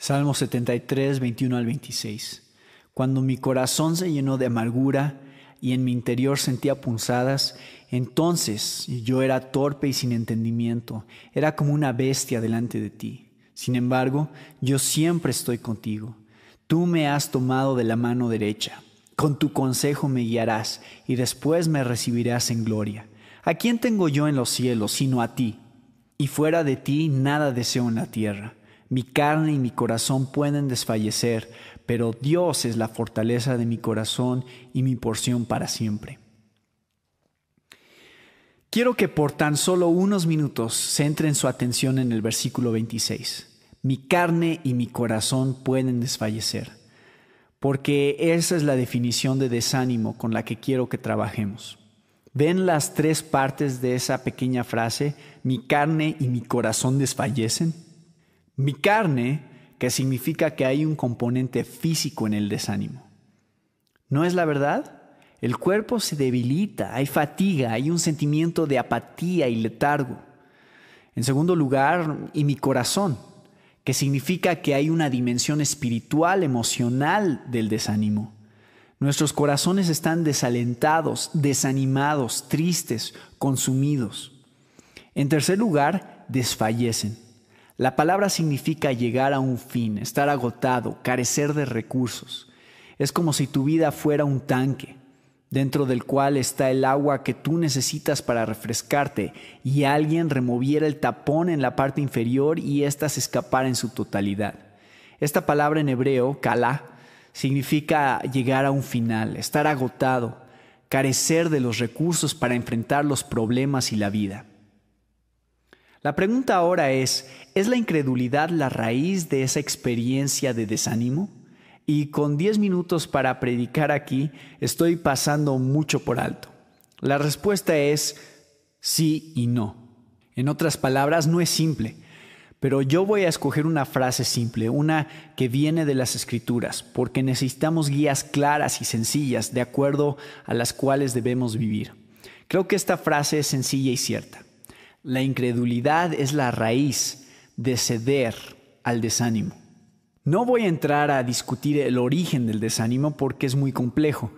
Salmo 73, 21 al 26. Cuando mi corazón se llenó de amargura y en mi interior sentía punzadas, entonces yo era torpe y sin entendimiento, era como una bestia delante de ti. Sin embargo, yo siempre estoy contigo. Tú me has tomado de la mano derecha. Con tu consejo me guiarás y después me recibirás en gloria. ¿A quién tengo yo en los cielos sino a ti? Y fuera de ti nada deseo en la tierra. Mi carne y mi corazón pueden desfallecer, pero Dios es la fortaleza de mi corazón y mi porción para siempre. Quiero que por tan solo unos minutos centren su atención en el versículo 26. Mi carne y mi corazón pueden desfallecer, porque esa es la definición de desánimo con la que quiero que trabajemos. ¿Ven las tres partes de esa pequeña frase? Mi carne y mi corazón desfallecen. Mi carne, que significa que hay un componente físico en el desánimo. ¿No es la verdad? El cuerpo se debilita, hay fatiga, hay un sentimiento de apatía y letargo. En segundo lugar, y mi corazón, que significa que hay una dimensión espiritual, emocional del desánimo. Nuestros corazones están desalentados, desanimados, tristes, consumidos. En tercer lugar, desfallecen. La palabra significa llegar a un fin, estar agotado, carecer de recursos. Es como si tu vida fuera un tanque, dentro del cual está el agua que tú necesitas para refrescarte, y alguien removiera el tapón en la parte inferior y ésta se escapara en su totalidad. Esta palabra en hebreo, kalá, significa llegar a un final, estar agotado, carecer de los recursos para enfrentar los problemas y la vida. La pregunta ahora es, ¿es la incredulidad la raíz de esa experiencia de desánimo? Y con 10 minutos para predicar aquí, estoy pasando mucho por alto. La respuesta es sí y no. En otras palabras, no es simple. Pero yo voy a escoger una frase simple, una que viene de las escrituras, porque necesitamos guías claras y sencillas de acuerdo a las cuales debemos vivir. Creo que esta frase es sencilla y cierta. La incredulidad es la raíz de ceder al desánimo. No voy a entrar a discutir el origen del desánimo porque es muy complejo.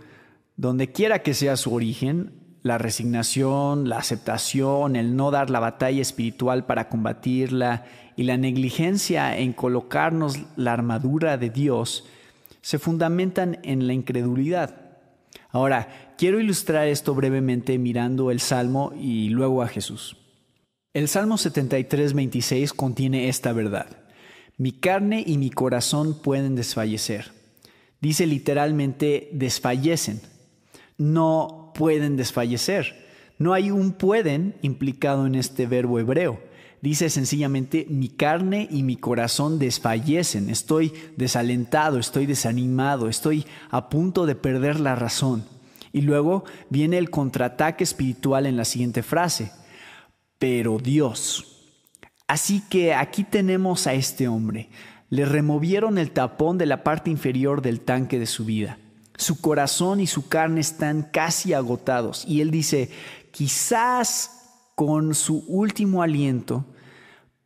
Donde quiera que sea su origen, la resignación, la aceptación, el no dar la batalla espiritual para combatirla y la negligencia en colocarnos la armadura de Dios se fundamentan en la incredulidad. Ahora, quiero ilustrar esto brevemente mirando el Salmo y luego a Jesús. El Salmo 73.26 contiene esta verdad. Mi carne y mi corazón pueden desfallecer. Dice literalmente desfallecen. No pueden desfallecer. No hay un pueden implicado en este verbo hebreo. Dice sencillamente, mi carne y mi corazón desfallecen. Estoy desalentado, estoy desanimado, estoy a punto de perder la razón. Y luego viene el contraataque espiritual en la siguiente frase pero Dios. Así que aquí tenemos a este hombre. Le removieron el tapón de la parte inferior del tanque de su vida. Su corazón y su carne están casi agotados. Y él dice, quizás con su último aliento,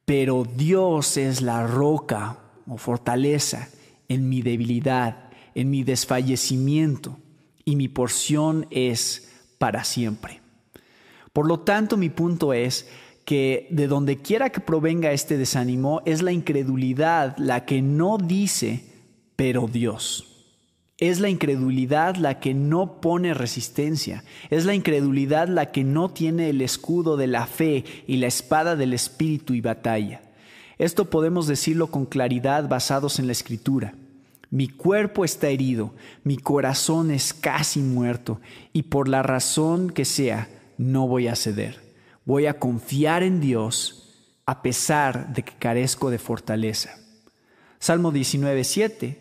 pero Dios es la roca o fortaleza en mi debilidad, en mi desfallecimiento, y mi porción es para siempre. Por lo tanto, mi punto es que de donde quiera que provenga este desánimo es la incredulidad la que no dice, pero Dios. Es la incredulidad la que no pone resistencia, es la incredulidad la que no tiene el escudo de la fe y la espada del espíritu y batalla. Esto podemos decirlo con claridad basados en la escritura. Mi cuerpo está herido, mi corazón es casi muerto, y por la razón que sea, no voy a ceder. Voy a confiar en Dios a pesar de que carezco de fortaleza. Salmo 19.7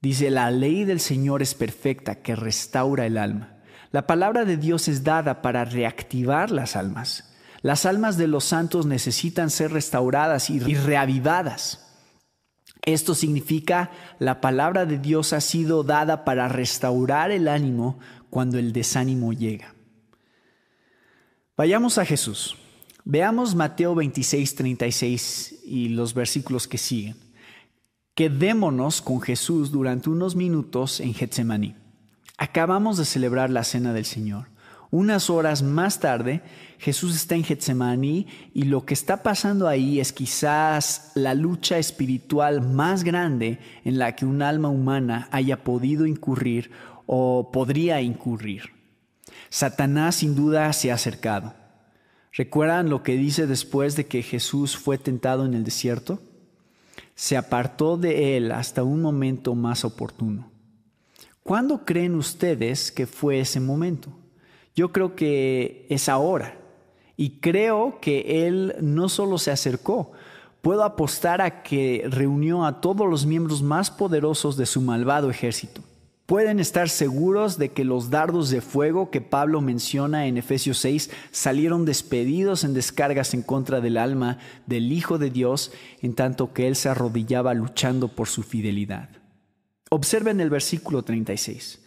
dice, la ley del Señor es perfecta, que restaura el alma. La palabra de Dios es dada para reactivar las almas. Las almas de los santos necesitan ser restauradas y reavivadas. Esto significa la palabra de Dios ha sido dada para restaurar el ánimo cuando el desánimo llega. Vayamos a Jesús. Veamos Mateo 26, 36 y los versículos que siguen. Quedémonos con Jesús durante unos minutos en Getsemaní. Acabamos de celebrar la cena del Señor. Unas horas más tarde, Jesús está en Getsemaní y lo que está pasando ahí es quizás la lucha espiritual más grande en la que un alma humana haya podido incurrir o podría incurrir. Satanás sin duda se ha acercado. ¿Recuerdan lo que dice después de que Jesús fue tentado en el desierto? Se apartó de él hasta un momento más oportuno. ¿Cuándo creen ustedes que fue ese momento? Yo creo que es ahora. Y creo que él no solo se acercó, puedo apostar a que reunió a todos los miembros más poderosos de su malvado ejército pueden estar seguros de que los dardos de fuego que Pablo menciona en Efesios 6 salieron despedidos en descargas en contra del alma del Hijo de Dios, en tanto que él se arrodillaba luchando por su fidelidad. Observen el versículo 36.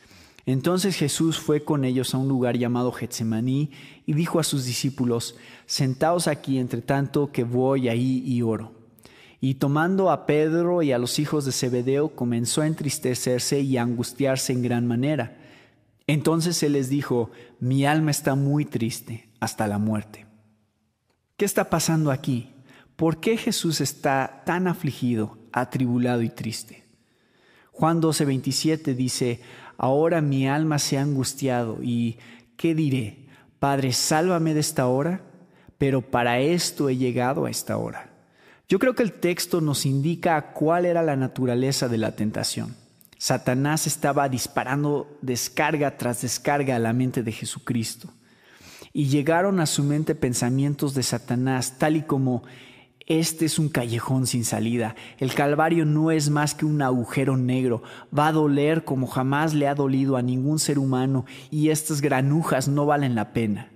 Entonces Jesús fue con ellos a un lugar llamado Getsemaní y dijo a sus discípulos, Sentaos aquí entre tanto que voy ahí y oro. Y tomando a Pedro y a los hijos de Zebedeo, comenzó a entristecerse y a angustiarse en gran manera. Entonces él les dijo, mi alma está muy triste hasta la muerte. ¿Qué está pasando aquí? ¿Por qué Jesús está tan afligido, atribulado y triste? Juan 27 dice, ahora mi alma se ha angustiado y ¿qué diré? Padre, sálvame de esta hora, pero para esto he llegado a esta hora. Yo creo que el texto nos indica cuál era la naturaleza de la tentación. Satanás estaba disparando descarga tras descarga a la mente de Jesucristo. Y llegaron a su mente pensamientos de Satanás, tal y como, este es un callejón sin salida, el Calvario no es más que un agujero negro, va a doler como jamás le ha dolido a ningún ser humano y estas granujas no valen la pena.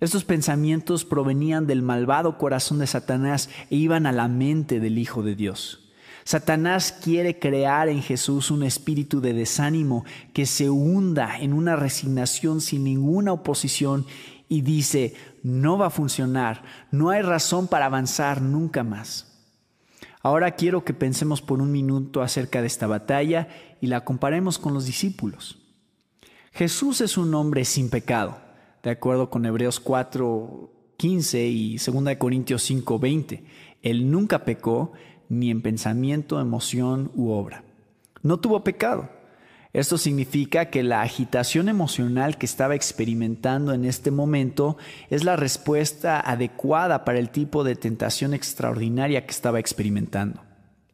Estos pensamientos provenían del malvado corazón de Satanás e iban a la mente del Hijo de Dios. Satanás quiere crear en Jesús un espíritu de desánimo que se hunda en una resignación sin ninguna oposición y dice, no va a funcionar, no hay razón para avanzar nunca más. Ahora quiero que pensemos por un minuto acerca de esta batalla y la comparemos con los discípulos. Jesús es un hombre sin pecado de acuerdo con Hebreos 4, 15 y 2 Corintios 5.20 Él nunca pecó ni en pensamiento, emoción u obra. No tuvo pecado. Esto significa que la agitación emocional que estaba experimentando en este momento es la respuesta adecuada para el tipo de tentación extraordinaria que estaba experimentando.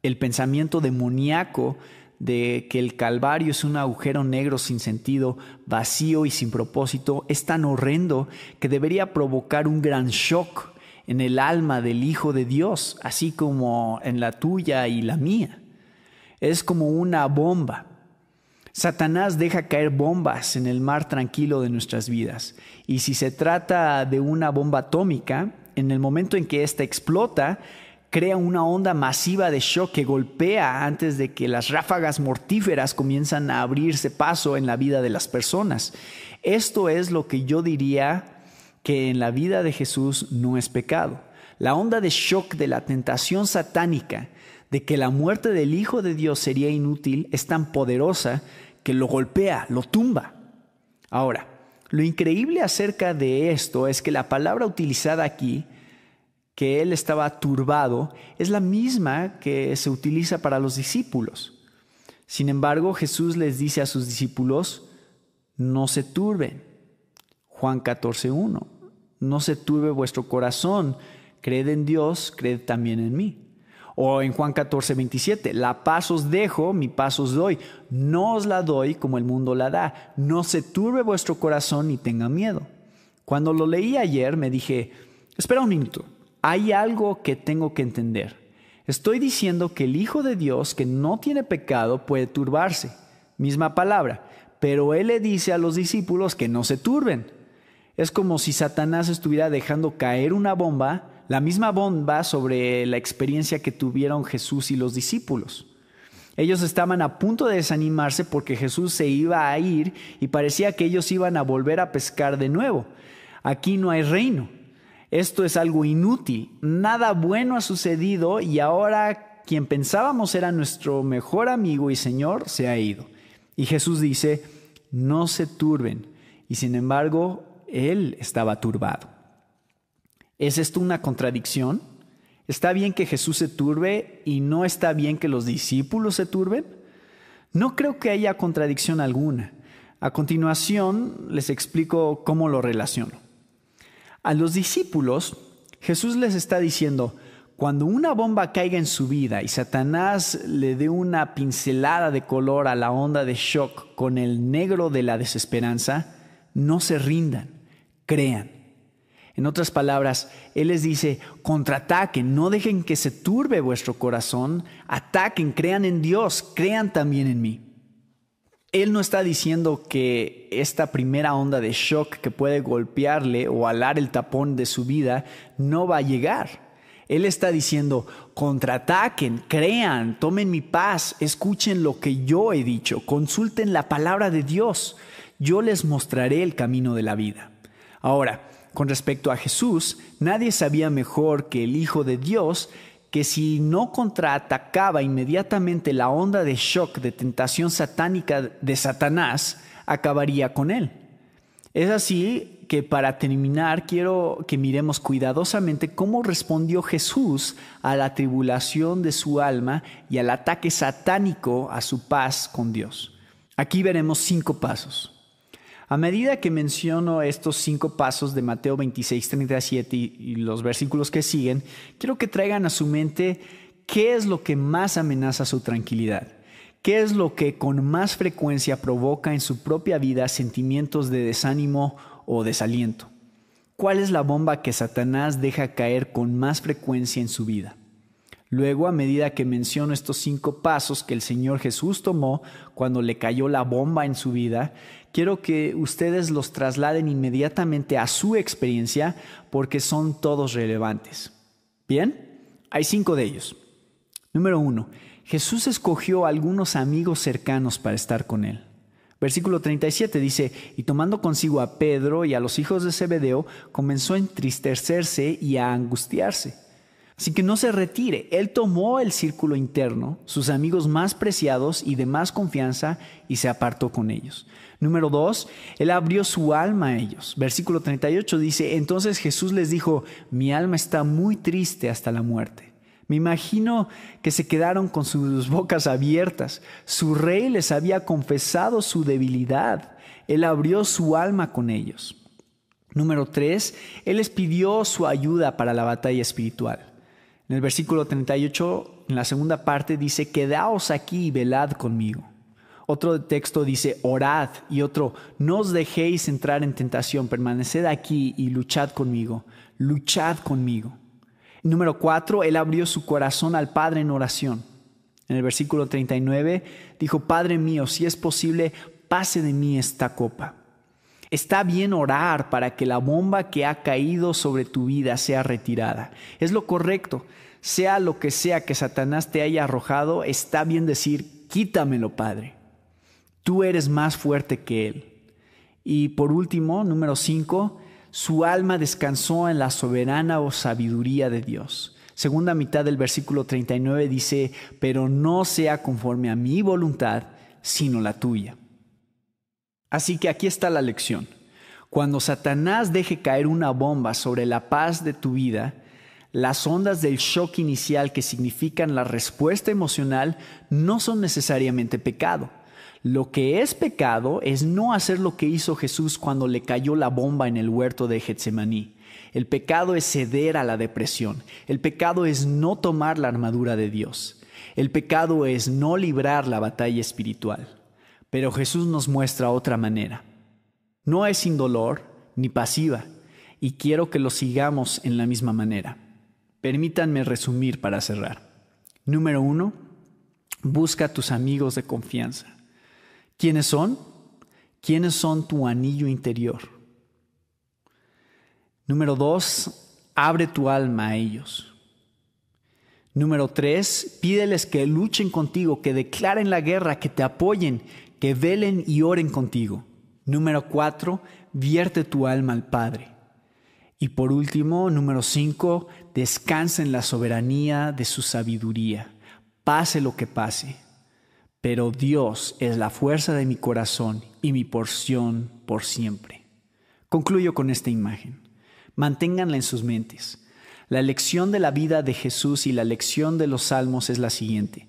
El pensamiento demoníaco de que el Calvario es un agujero negro sin sentido, vacío y sin propósito, es tan horrendo que debería provocar un gran shock en el alma del Hijo de Dios, así como en la tuya y la mía. Es como una bomba. Satanás deja caer bombas en el mar tranquilo de nuestras vidas. Y si se trata de una bomba atómica, en el momento en que ésta explota, crea una onda masiva de shock que golpea antes de que las ráfagas mortíferas comienzan a abrirse paso en la vida de las personas. Esto es lo que yo diría que en la vida de Jesús no es pecado. La onda de shock de la tentación satánica de que la muerte del Hijo de Dios sería inútil es tan poderosa que lo golpea, lo tumba. Ahora, lo increíble acerca de esto es que la palabra utilizada aquí que él estaba turbado es la misma que se utiliza para los discípulos. Sin embargo, Jesús les dice a sus discípulos, no se turben. Juan 14.1, no se turbe vuestro corazón, creed en Dios, creed también en mí. O en Juan 14.27, la paz os dejo, mi paz os doy, no os la doy como el mundo la da, no se turbe vuestro corazón y tenga miedo. Cuando lo leí ayer me dije, espera un minuto, hay algo que tengo que entender. Estoy diciendo que el Hijo de Dios, que no tiene pecado, puede turbarse. Misma palabra. Pero Él le dice a los discípulos que no se turben. Es como si Satanás estuviera dejando caer una bomba, la misma bomba sobre la experiencia que tuvieron Jesús y los discípulos. Ellos estaban a punto de desanimarse porque Jesús se iba a ir y parecía que ellos iban a volver a pescar de nuevo. Aquí no hay reino. Esto es algo inútil. Nada bueno ha sucedido y ahora quien pensábamos era nuestro mejor amigo y Señor se ha ido. Y Jesús dice, no se turben. Y sin embargo, él estaba turbado. ¿Es esto una contradicción? ¿Está bien que Jesús se turbe y no está bien que los discípulos se turben? No creo que haya contradicción alguna. A continuación les explico cómo lo relaciono. A los discípulos, Jesús les está diciendo, cuando una bomba caiga en su vida y Satanás le dé una pincelada de color a la onda de shock con el negro de la desesperanza, no se rindan, crean. En otras palabras, Él les dice, contraataquen, no dejen que se turbe vuestro corazón, ataquen, crean en Dios, crean también en mí. Él no está diciendo que esta primera onda de shock que puede golpearle o alar el tapón de su vida no va a llegar. Él está diciendo, contraataquen, crean, tomen mi paz, escuchen lo que yo he dicho, consulten la palabra de Dios, yo les mostraré el camino de la vida. Ahora, con respecto a Jesús, nadie sabía mejor que el Hijo de Dios que si no contraatacaba inmediatamente la onda de shock de tentación satánica de Satanás, acabaría con él. Es así que para terminar quiero que miremos cuidadosamente cómo respondió Jesús a la tribulación de su alma y al ataque satánico a su paz con Dios. Aquí veremos cinco pasos. A medida que menciono estos cinco pasos de Mateo 26, 37 y, y los versículos que siguen, quiero que traigan a su mente qué es lo que más amenaza su tranquilidad. ¿Qué es lo que con más frecuencia provoca en su propia vida sentimientos de desánimo o desaliento? ¿Cuál es la bomba que Satanás deja caer con más frecuencia en su vida? Luego, a medida que menciono estos cinco pasos que el Señor Jesús tomó cuando le cayó la bomba en su vida, quiero que ustedes los trasladen inmediatamente a su experiencia porque son todos relevantes. ¿Bien? Hay cinco de ellos. Número uno, Jesús escogió algunos amigos cercanos para estar con él. Versículo 37 dice, y tomando consigo a Pedro y a los hijos de Zebedeo, comenzó a entristecerse y a angustiarse. Así que no se retire, él tomó el círculo interno, sus amigos más preciados y de más confianza, y se apartó con ellos. Número 2, él abrió su alma a ellos. Versículo 38 dice, entonces Jesús les dijo, mi alma está muy triste hasta la muerte me imagino que se quedaron con sus bocas abiertas. Su rey les había confesado su debilidad. Él abrió su alma con ellos. Número tres, Él les pidió su ayuda para la batalla espiritual. En el versículo 38, en la segunda parte, dice, Quedaos aquí y velad conmigo. Otro texto dice, Orad. Y otro, No os dejéis entrar en tentación, permaneced aquí y luchad conmigo. Luchad conmigo. Número cuatro, él abrió su corazón al Padre en oración. En el versículo 39 dijo, Padre mío, si es posible, pase de mí esta copa. Está bien orar para que la bomba que ha caído sobre tu vida sea retirada. Es lo correcto. Sea lo que sea que Satanás te haya arrojado, está bien decir, quítamelo, Padre. Tú eres más fuerte que él. Y por último, número 5, su alma descansó en la soberana o sabiduría de Dios. Segunda mitad del versículo 39 dice, pero no sea conforme a mi voluntad, sino la tuya. Así que aquí está la lección. Cuando Satanás deje caer una bomba sobre la paz de tu vida, las ondas del shock inicial que significan la respuesta emocional no son necesariamente pecado lo que es pecado es no hacer lo que hizo Jesús cuando le cayó la bomba en el huerto de Getsemaní. El pecado es ceder a la depresión. El pecado es no tomar la armadura de Dios. El pecado es no librar la batalla espiritual. Pero Jesús nos muestra otra manera. No es sin dolor ni pasiva, y quiero que lo sigamos en la misma manera. Permítanme resumir para cerrar. Número uno, busca a tus amigos de confianza. ¿Quiénes son? ¿Quiénes son tu anillo interior? Número dos, abre tu alma a ellos. Número tres, pídeles que luchen contigo, que declaren la guerra, que te apoyen, que velen y oren contigo. Número cuatro, vierte tu alma al Padre. Y por último, número cinco, descansa en la soberanía de su sabiduría. Pase lo que pase pero Dios es la fuerza de mi corazón y mi porción por siempre. Concluyo con esta imagen. Manténganla en sus mentes. La lección de la vida de Jesús y la lección de los salmos es la siguiente.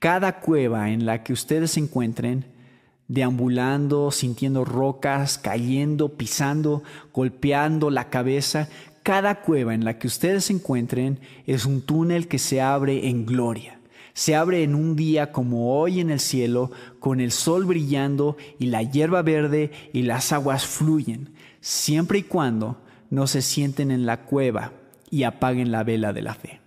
Cada cueva en la que ustedes se encuentren, deambulando, sintiendo rocas, cayendo, pisando, golpeando la cabeza, cada cueva en la que ustedes se encuentren es un túnel que se abre en gloria se abre en un día como hoy en el cielo, con el sol brillando y la hierba verde y las aguas fluyen, siempre y cuando no se sienten en la cueva y apaguen la vela de la fe.